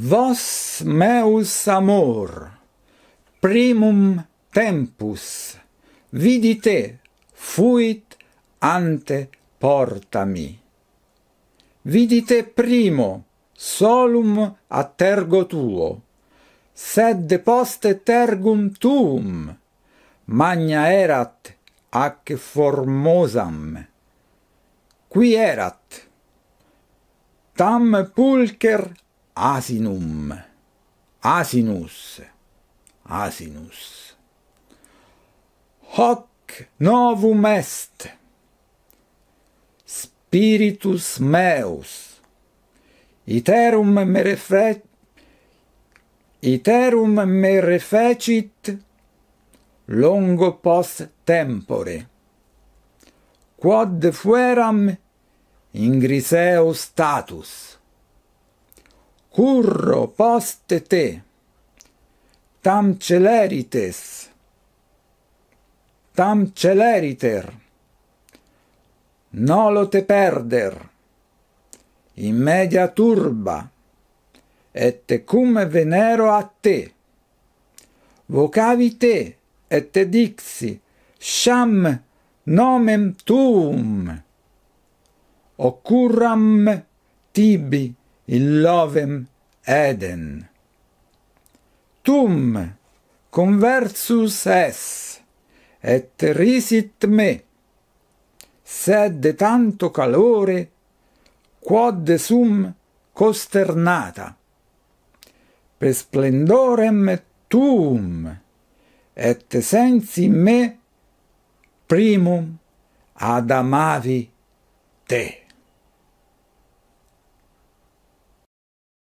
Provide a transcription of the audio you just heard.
Vos meus amor, primum tempus, vidite, fuit ante porta mi. Vidite primo, solum a tergo tuo, sed deposte tergum tuum, magna erat ac formosam. Qui erat? Tam pulcher asinum asinus asinus hoc novum est spiritus meus iterum me iterum me refecit longo post tempore quod fueram in griseo status curro post te tam celerites tam celeriter nolo te perder in media turba et te cum venero a te vocavi te et te dixi sham nomen tuum occurram tibi in lovem eden. Tum conversus es, et risit me, sed de tanto calore, quod sum costernata, per splendorem tuum, et sensi me primum ad amavi te.